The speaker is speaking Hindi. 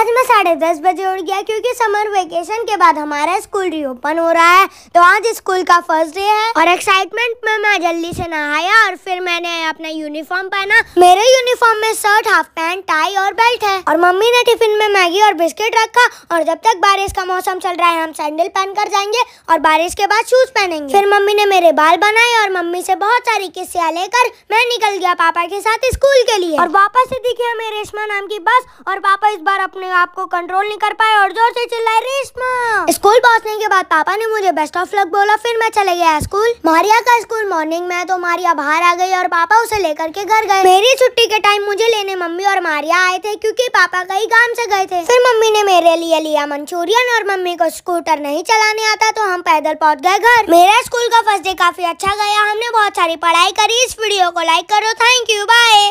आज मैं साढ़े दस बजे उड़ गया क्योंकि समर वेकेशन के बाद हमारा स्कूल रीओपन हो रहा है तो आज स्कूल का फर्स्ट डे है और एक्साइटमेंट में मैं जल्दी से नहाया और फिर मैंने अपना यूनिफॉर्म पहना मेरे यूनिफॉर्म में शर्ट हाफ पैंट टाई और बेल्ट है और मम्मी ने टिफिन में मैगी और बिस्किट रखा और जब तक बारिश का मौसम चल रहा है हम सैंडल पहन कर जाएंगे और बारिश के बाद शूज पहनेंगे फिर मम्मी ने मेरे बाल बनाए और मम्मी से बहुत सारी किस्सियाँ लेकर मैं निकल गया पापा के साथ स्कूल के लिए और वापस से दिखे हमें रेशमा नाम की बस और पापा इस बार अपने आप को कंट्रोल नहीं कर पाए और जोर से चिल्लाई रेशमा स्कूल पहुंचने के बाद पापा ने मुझे बेस्ट ऑफ लक बोला फिर मैं चले गया स्कूल मारिया का स्कूल मॉर्निंग में तो मारिया बाहर आ गई और पापा उसे लेकर के घर गए मेरी छुट्टी के टाइम मुझे लेने मम्मी और मारिया आए थे क्योंकि पापा कई काम से गए थे फिर मम्मी ने मेरे लिए लिया मंचूरियन और मम्मी को स्कूटर नहीं चलाने आता तो हम पैदल पहुँच गए घर मेरा स्कूल का फर्स्ट डे काफी अच्छा गया हमने बहुत सारी पढ़ाई करी इस वीडियो को लाइक करो थैंक यू बाय